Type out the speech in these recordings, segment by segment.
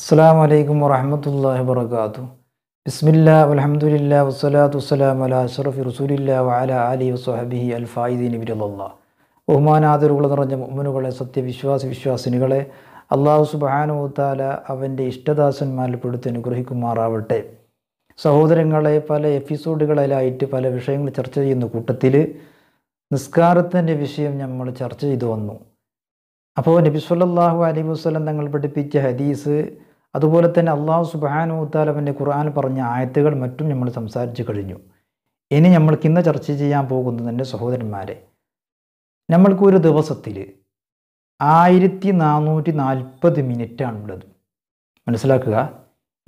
അസ്സാം വലൈക്കും വറഹമത്തല്ലാഹി വാത്തു ബിസ്മില്ല അലഹമുല്ല വസ്സലാത്തു വസ്സലാം അല അഷറഫ് റസൂലില്ല വാല അലി വസ്ഹബിഹി അൽ ഫായിദീൻ ഇബിരല്ല ബഹുമാനാദരുള്ള നിറഞ്ഞ മുമ്മനുകളെ സത്യവിശ്വാസ വിശ്വാസിനികളെ അള്ളാഹു സുബാനുത്താല അവൻ്റെ ഇഷ്ടദാസന്മാരിൽപ്പെടുത്തി അനുഗ്രഹിക്കുമാറാവട്ടെ സഹോദരങ്ങളെ പല എപ്പിസോഡുകളിലായിട്ട് പല വിഷയങ്ങൾ ചർച്ച ചെയ്യുന്ന കൂട്ടത്തിൽ നിസ്കാരത്തിൻ്റെ വിഷയം നമ്മൾ ചർച്ച ചെയ്തു വന്നു അപ്പോൾ നബിസ്വല്ലാഹു അലൈഹി വസ്ലം തങ്ങൾ പഠിപ്പിച്ച ഹദീസ് അതുപോലെ തന്നെ അള്ളാഹു സുബാനു താലവൻ്റെ ഖുർആൻ പറഞ്ഞ ആയത്തുകൾ മറ്റും നമ്മൾ സംസാരിച്ചു കഴിഞ്ഞു ഇനി നമ്മൾക്ക് ഇന്ന് ചർച്ച ചെയ്യാൻ എൻ്റെ സഹോദരന്മാരെ നമ്മൾക്കൊരു ഒരു ദിവസത്തിൽ ആയിരത്തി നാനൂറ്റി നാൽപ്പത് മിനിറ്റാണുള്ളത് മനസ്സിലാക്കുക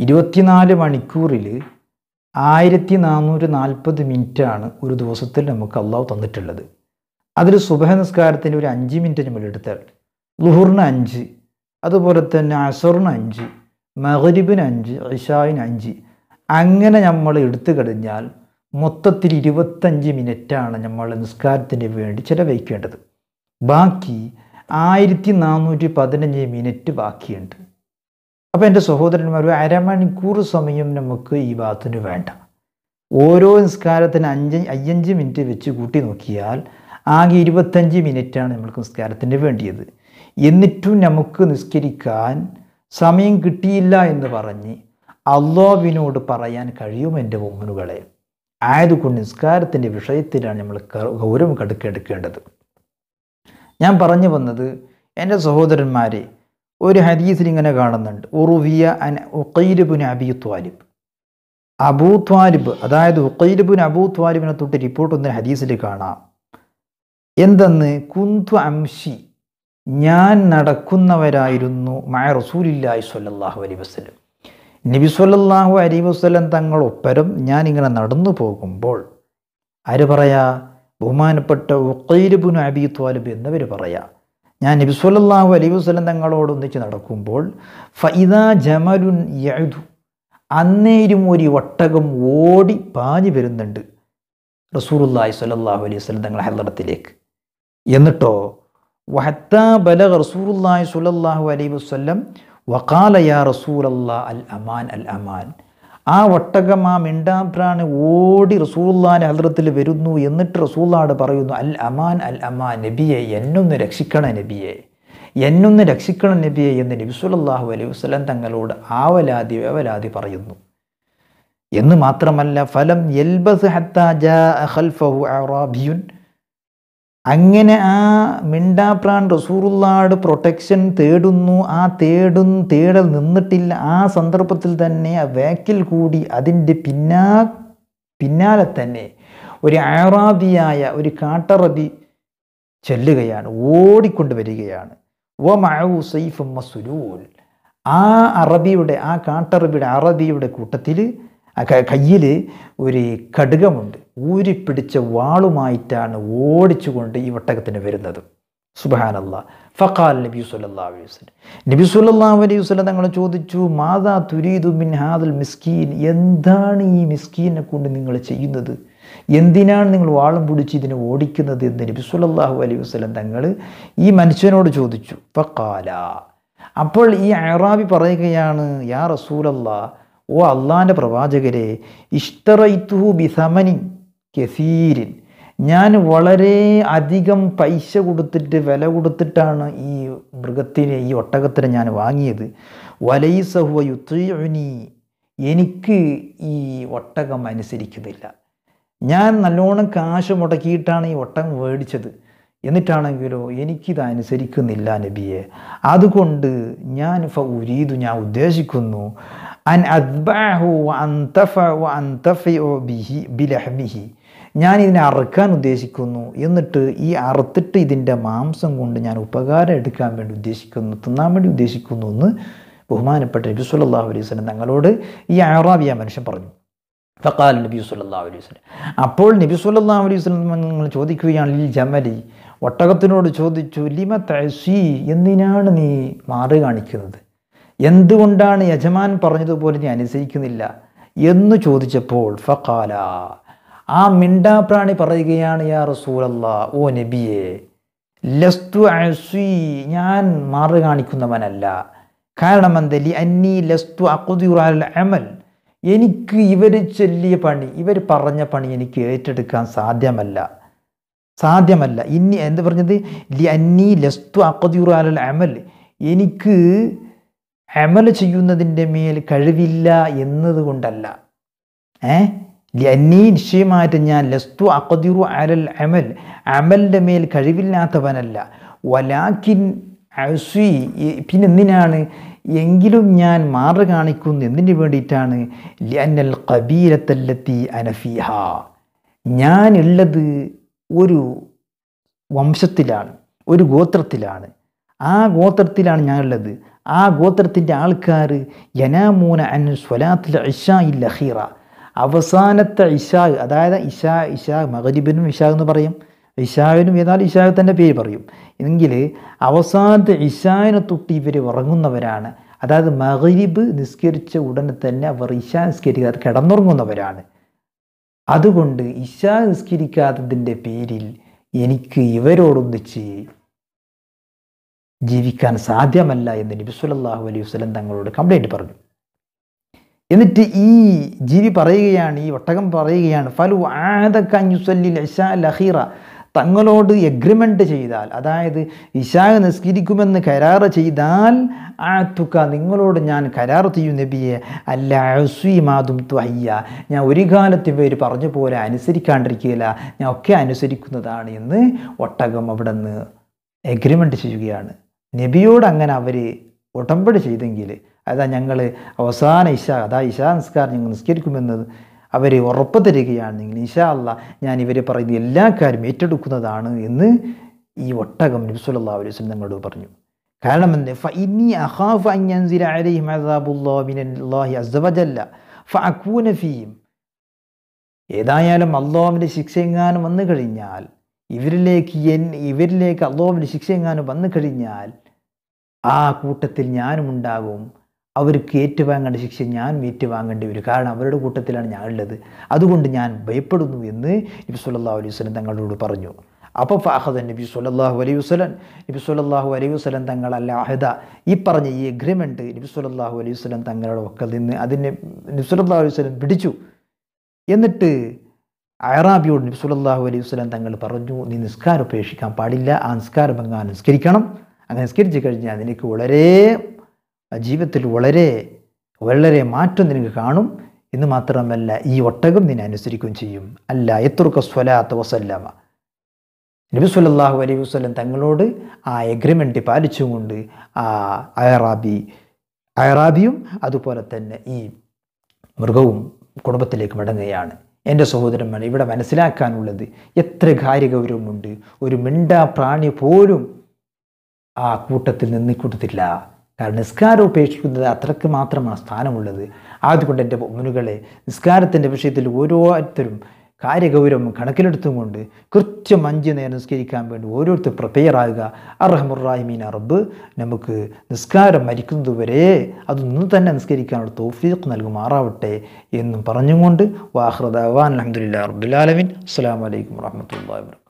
ഇരുപത്തിനാല് മണിക്കൂറിൽ ആയിരത്തി നാനൂറ്റി നാൽപ്പത് മിനിറ്റാണ് ഒരു ദിവസത്തിൽ നമുക്ക് അള്ളാഹു തന്നിട്ടുള്ളത് അതിൽ സുബഹ നിസ്കാരത്തിന് ഒരു അഞ്ച് മിനിറ്റ് നമ്മൾ എടുത്താൽ ലുഹുറിന് അഞ്ച് അതുപോലെ തന്നെ അസറിന് അഞ്ച് മഹരിബിന് അഞ്ച് ഇഷായിന് അഞ്ച് അങ്ങനെ നമ്മൾ എടുത്തു കഴിഞ്ഞാൽ മൊത്തത്തിൽ ഇരുപത്തഞ്ച് മിനിറ്റാണ് നമ്മൾ നിസ്കാരത്തിന് വേണ്ടി ചിലവഴിക്കേണ്ടത് ബാക്കി ആയിരത്തി നാനൂറ്റി പതിനഞ്ച് മിനിറ്റ് ബാക്കിയുണ്ട് അപ്പോൾ എൻ്റെ സഹോദരന്മാർ അരമണിക്കൂർ സമയം നമുക്ക് ഈ ഭാഗത്തിന് വേണ്ട ഓരോ നിസ്കാരത്തിന് അഞ്ച് അയ്യഞ്ച് മിനിറ്റ് വെച്ച് കൂട്ടി നോക്കിയാൽ ആകെ ഇരുപത്തഞ്ച് മിനിറ്റാണ് നമുക്ക് നിസ്കാരത്തിന് വേണ്ടിയത് എന്നിട്ടും നമുക്ക് നിസ്കരിക്കാൻ സമയം കിട്ടിയില്ല എന്ന് പറഞ്ഞ് അള്ളാവിനോട് പറയാൻ കഴിയും എൻ്റെ മുമ്മനുകളെ ആയതുകൊണ്ട് നിസ്കാരത്തിൻ്റെ വിഷയത്തിലാണ് നമ്മൾ ഗൗരവം കടുക്കെടുക്കേണ്ടത് ഞാൻ പറഞ്ഞു വന്നത് എൻ്റെ സഹോദരന്മാരെ ഒരു ഹദീസിൽ ഇങ്ങനെ കാണുന്നുണ്ട് ഉറുവിയ അൻ അബി ത്വാലിബ് അബൂ ത്വാലിബ് അതായത് ഉഖൈലുബുൻ അബൂ ത്വാലിബിനെ തൊട്ട് റിപ്പോർട്ട് ഒന്ന് ഹദീസിൽ കാണാം എന്തെന്ന് കുന്തു അംഷി ഞാൻ നടക്കുന്നവരായിരുന്നു മായ റസൂലില്ലായി സ്വല്ലാഹു അലി വസ്ലം നബി സ്വല്ലാഹു അലി വസ്ലം തങ്ങളൊപ്പരം ഞാനിങ്ങനെ നടന്നു പോകുമ്പോൾ ആര് പറയാ ബഹുമാനപ്പെട്ട ഉഖൈരുബുൻ അബി ത്വാലിബ് എന്നവർ പറയാ ഞാൻ നബി സ്വല്ലാഹു അലി വസ്ലം തങ്ങളോട് ഒന്നിച്ച് നടക്കുമ്പോൾ ഫൈദ ജമലുൻ യഴുതു അന്നേരും ഒരു വട്ടകം ഓടി പാഞ്ഞു വരുന്നുണ്ട് റസൂറുല്ലാഹി സല്ലാഹു അലൈഹി വസ്ലം തങ്ങളെ ഹലത്തിലേക്ക് എന്നിട്ടോ ബലഗ യാ അൽ അമാൻ അൽ അമാൻ ആ ഒട്ടകം ആ മിണ്ടാപ്രാണ് ഓടി റസൂള്ളാൻ ഹദ്രത്തിൽ വരുന്നു എന്നിട്ട് റസൂള്ളാട് പറയുന്നു അൽ അമാൻ അൽ അമാൻ നബിയെ എന്നൊന്ന് രക്ഷിക്കണം നബിയെ എന്നൊന്ന് രക്ഷിക്കണം നബിയെ എന്ന് നബി സുലല്ലാഹു അലൈഹി വസ്ലം തങ്ങളോട് ആവലാതി വേവലാതി പറയുന്നു എന്ന് മാത്രമല്ല ഫലം യൽബസ് ഹത്താജ ഖൽഫഹു അറാബിയുൻ അങ്ങനെ ആ മിണ്ടാപ്രാൻ റസൂറുള്ളാട് പ്രൊട്ടക്ഷൻ തേടുന്നു ആ തേടും തേടൽ നിന്നിട്ടില്ല ആ സന്ദർഭത്തിൽ തന്നെ ആ വേക്കിൽ കൂടി അതിൻ്റെ പിന്നാ പിന്നാലെ തന്നെ ഒരു ആറാബിയായ ഒരു കാട്ടറബി ചെല്ലുകയാണ് ഓടിക്കൊണ്ട് വരികയാണ് ഓ മഴു സൈഫ് മസുരൂൽ ആ അറബിയുടെ ആ കാട്ടറബിയുടെ അറബിയുടെ കൂട്ടത്തിൽ കയ്യിൽ ഒരു ഘടകമുണ്ട് ഊരിപ്പിടിച്ച വാളുമായിട്ടാണ് ഓടിച്ചുകൊണ്ട് ഈ ഒട്ടകത്തിന് വരുന്നത് സുബഹാനല്ല ഫഖാൽ നബി സുല്ലാ അലൈവലം നബി സുല്ലാ അലൈഹി വസ്ലം തങ്ങൾ ചോദിച്ചു മാതാ തുരീദു മിൻ ഹാദുൽ മിസ്കീൻ എന്താണ് ഈ മിസ്കീനെ കൊണ്ട് നിങ്ങൾ ചെയ്യുന്നത് എന്തിനാണ് നിങ്ങൾ വാളും പിടിച്ച് ഇതിന് ഓടിക്കുന്നത് എന്ന് നബി സുല്ലാഹു അലൈഹി വസ്ലം തങ്ങൾ ഈ മനുഷ്യനോട് ചോദിച്ചു ഫക്കാല അപ്പോൾ ഈ അറാബി പറയുകയാണ് യാ റസൂലല്ലാ ഓ അള്ളാൻ്റെ പ്രവാചകരെ ഇഷ്ടറൈത്തുഹു ബിസമനി കെസീരിൻ ഞാൻ വളരെ അധികം പൈസ കൊടുത്തിട്ട് വില കൊടുത്തിട്ടാണ് ഈ മൃഗത്തിനെ ഈ ഒട്ടകത്തിനെ ഞാൻ വാങ്ങിയത് വലൈ യുത്തീനി എനിക്ക് ഈ ഒട്ടകം അനുസരിക്കുന്നില്ല ഞാൻ നല്ലോണം കാശ് മുടക്കിയിട്ടാണ് ഈ ഒട്ടകം മേടിച്ചത് എന്നിട്ടാണെങ്കിലോ എനിക്കിത് അനുസരിക്കുന്നില്ല നബിയെ അതുകൊണ്ട് ഞാൻ ഫ ഉരീതു ഞാൻ ഉദ്ദേശിക്കുന്നു അൻ അദ്ബാഹു അന്തഫ ഞാൻ ഇതിനെ അറുക്കാൻ ഉദ്ദേശിക്കുന്നു എന്നിട്ട് ഈ അറുത്തിട്ട് ഇതിൻ്റെ മാംസം കൊണ്ട് ഞാൻ ഉപകാരം എടുക്കാൻ വേണ്ടി ഉദ്ദേശിക്കുന്നു തിന്നാൻ വേണ്ടി ഉദ്ദേശിക്കുന്നു എന്ന് ബഹുമാനപ്പെട്ട നബി സുല്ലാഹു അലൈഹി വസ്ലം തങ്ങളോട് ഈ അറാബിയ മനുഷ്യൻ പറഞ്ഞു ഫക്കാൽ നബി സല്ലാഹു അലൈഹി വസ്ലം അപ്പോൾ നബി സല്ലാഹു അലൈഹി വസ്ലം നിങ്ങൾ ചോദിക്കുകയാണ് ലി ജമലി ഒട്ടകത്തിനോട് ചോദിച്ചു ലിമ തസി എന്തിനാണ് നീ മാറി കാണിക്കുന്നത് എന്തുകൊണ്ടാണ് യജമാൻ പറഞ്ഞതുപോലെ നീ അനുസരിക്കുന്നില്ല എന്ന് ചോദിച്ചപ്പോൾ ഫഖാല ആ മിണ്ടാപ്രാണി പറയുകയാണ് യാ റസൂലല്ല ഓ നബിയെ ലസ്തു അസി ഞാൻ മാറി കാണിക്കുന്നവനല്ല കാരണം എന്തല്ലി അന്നി ലസ്തു അക്കുതിറാൽ അമൽ എനിക്ക് ഇവർ ചൊല്ലിയ പണി ഇവർ പറഞ്ഞ പണി എനിക്ക് ഏറ്റെടുക്കാൻ സാധ്യമല്ല സാധ്യമല്ല ഇനി എന്ത് പറഞ്ഞത് ലി അന്നി ലസ്തു അക്കുതിറാൽ അമൽ എനിക്ക് അമൽ ചെയ്യുന്നതിൻ്റെ മേൽ കഴിവില്ല എന്നതുകൊണ്ടല്ല ഏ എന്നീ നിശ്ചയമായിട്ട് ഞാൻ ലസ്തു അക്കതിറു അലൽ അമൽ അമലിൻ്റെ മേൽ കഴിവില്ലാത്തവനല്ല വലാക്കിൻ അസ്വി പിന്നെ എന്തിനാണ് എങ്കിലും ഞാൻ മാറി കാണിക്കുന്നു എന്തിനു വേണ്ടിയിട്ടാണ് ലന്നൽ കബീരത്തല്ലത്തി അനഫിഹ ഞാൻ ഉള്ളത് ഒരു വംശത്തിലാണ് ഒരു ഗോത്രത്തിലാണ് ആ ഗോത്രത്തിലാണ് ഞാനുള്ളത് ആ ഗോത്രത്തിൻ്റെ ആൾക്കാർ യനാമൂന അൻ സ്വലാത്തിൽ ഇല്ല ഹീറ അവസാനത്തെ ഇഷാ അതായത് ഇഷാ ഇഷാ മഹരിബിനും ഇഷാ എന്ന് പറയും ഇഷാവിനും ഏതായാലും ഇഷാവ് തന്നെ പേര് പറയും എങ്കിൽ അവസാനത്തെ ഇഷാവിനെ തൊട്ട് ഇവർ ഉറങ്ങുന്നവരാണ് അതായത് മഹരിബ് നിസ്കരിച്ച ഉടനെ തന്നെ അവർ ഇഷാ നിസ്കരിക്കാതെ കിടന്നുറങ്ങുന്നവരാണ് അതുകൊണ്ട് ഇഷാ നിസ്കരിക്കാത്തതിൻ്റെ പേരിൽ എനിക്ക് ഇവരോടൊന്നിച്ച് ജീവിക്കാൻ സാധ്യമല്ല എന്ന് നബിസുലല്ലാഹു അലൈഹി വസ്ലം തങ്ങളോട് കംപ്ലൈൻറ്റ് പറഞ്ഞു എന്നിട്ട് ഈ ജീവി പറയുകയാണ് ഈ ഒട്ടകം പറയുകയാണ് ഫലു ആദക്കുസല്ലിൽ ഇഷാ ലഹീറ തങ്ങളോട് എഗ്രിമെൻ്റ് ചെയ്താൽ അതായത് ഇഷാ നിസ്കരിക്കുമെന്ന് കരാർ ചെയ്താൽ ആ നിങ്ങളോട് ഞാൻ കരാർ ചെയ്യും നബിയെ അല്ല മാതും ത്വയ്യ ഞാൻ ഒരു കാലത്ത് ഇവർ പറഞ്ഞ പോലെ അനുസരിക്കാണ്ടിരിക്കുകയില്ല ഞാൻ ഒക്കെ അനുസരിക്കുന്നതാണ് എന്ന് ഒട്ടകം അവിടെ നിന്ന് എഗ്രിമെൻ്റ് ചെയ്യുകയാണ് നബിയോട് അങ്ങനെ അവർ ഉടമ്പടി ചെയ്തെങ്കിൽ അതാ ഞങ്ങൾ അവസാന ഇഷ അതാ ഇഷാ നിസ്കാരം ഞങ്ങൾ നിസ്കരിക്കുമെന്നത് അവർ ഉറപ്പ് തരികയാണെങ്കിൽ ഇഷാ അല്ല ഞാൻ ഇവർ പറയുന്ന എല്ലാ കാര്യം ഏറ്റെടുക്കുന്നതാണ് എന്ന് ഈ ഒട്ടകം നബി അലൈഹി വസ്ലം ഞങ്ങളോട് പറഞ്ഞു കാരണം മിനല്ലാഹി ഫഅകൂന ഫീം ഏതായാലും അള്ളാഹുവിൻ്റെ ശിക്ഷ വന്നു കഴിഞ്ഞാൽ ഇവരിലേക്ക് എൻ ഇവരിലേക്ക് അള്ളാഹുവിൻ്റെ ശിക്ഷ വന്നു കഴിഞ്ഞാൽ ആ കൂട്ടത്തിൽ ഞാനും ഉണ്ടാകും അവർക്ക് ഏറ്റുവാങ്ങേണ്ട ശിക്ഷ ഞാനും ഏറ്റുവാങ്ങേണ്ടി വരും കാരണം അവരുടെ കൂട്ടത്തിലാണ് ഞാനുള്ളത് അതുകൊണ്ട് ഞാൻ ഭയപ്പെടുന്നു എന്ന് നബി സുല്ലാ അലൈഹി വസ്ലം തങ്ങളോട് പറഞ്ഞു അപ്പോൾ ഫാഹദൻ നബി സുല്ലാഹു അലൈഹി വസ്ലം നബി സുല്ലാഹു അലൈഹി വസ്ലം തങ്ങളല്ല അഹദ ഈ പറഞ്ഞ ഈ എഗ്രിമെൻറ്റ് നബി സുല്ലാഹു അലൈഹി വസ്ലം തങ്ങളുടെ ഒക്കൽ നിന്ന് അതിനെ നബി സുല്ലാഹു അലൈഹി വസ്ലം പിടിച്ചു എന്നിട്ട് അയറാബിയോട് നബി സുല്ലാഹു അലൈഹി വസ്ലം തങ്ങൾ പറഞ്ഞു നീ നിസ്കാരം ഉപേക്ഷിക്കാൻ പാടില്ല ആ നിസ്കാരം എങ്ങാൻ നിസ്കരിക്കണം അങ്ങനെ സ്കരിച്ചു കഴിഞ്ഞാൽ നിനക്ക് വളരെ ജീവിതത്തിൽ വളരെ വളരെ മാറ്റം നിനക്ക് കാണും എന്ന് മാത്രമല്ല ഈ ഒട്ടകം നിന്നെ അനുസരിക്കുകയും ചെയ്യും അല്ല എത്രക്ക സ്വലാത്ത വസല്ലമ നബി സുല്ലാഹു അലൈഹി വസ്ലം തങ്ങളോട് ആ എഗ്രിമെൻറ്റ് പാലിച്ചുകൊണ്ട് ആ അയറാബി അയറാബിയും അതുപോലെ തന്നെ ഈ മൃഗവും കുടുംബത്തിലേക്ക് മടങ്ങുകയാണ് എൻ്റെ സഹോദരന്മാർ ഇവിടെ മനസ്സിലാക്കാനുള്ളത് എത്ര കാര്യഗൗരവമുണ്ട് ഒരു മിണ്ടാ പ്രാണി പോലും ആ കൂട്ടത്തിൽ നിന്നിക്കൂട്ടത്തില്ല കാരണം നിസ്കാരം ഉപേക്ഷിക്കുന്നത് അത്രയ്ക്ക് മാത്രമാണ് സ്ഥാനമുള്ളത് അതുകൊണ്ട് എൻ്റെ മുനുകളെ നിസ്കാരത്തിൻ്റെ വിഷയത്തിൽ ഓരോരുത്തരും കാര്യഗൗരവം കൊണ്ട് കൃത്യം അഞ്ച് നേരം നിസ്കരിക്കാൻ വേണ്ടി ഓരോരുത്തർ പ്രിപ്പയറാകുക ആകുക അറഹമുറാഹിമീൻ അറബ് നമുക്ക് നിസ്കാരം മരിക്കുന്നത് വരെ അതൊന്നും തന്നെ നിസ്കരിക്കാനുള്ള തോഫീഖ് നൽകുമാറാവട്ടെ എന്നും പറഞ്ഞുകൊണ്ട് വാഹൃദാൻ അലഹമുല്ലാ റബുലാലമിൻ അസ്സാം വലൈക്കും വാഹമത്തല്ലാ വാ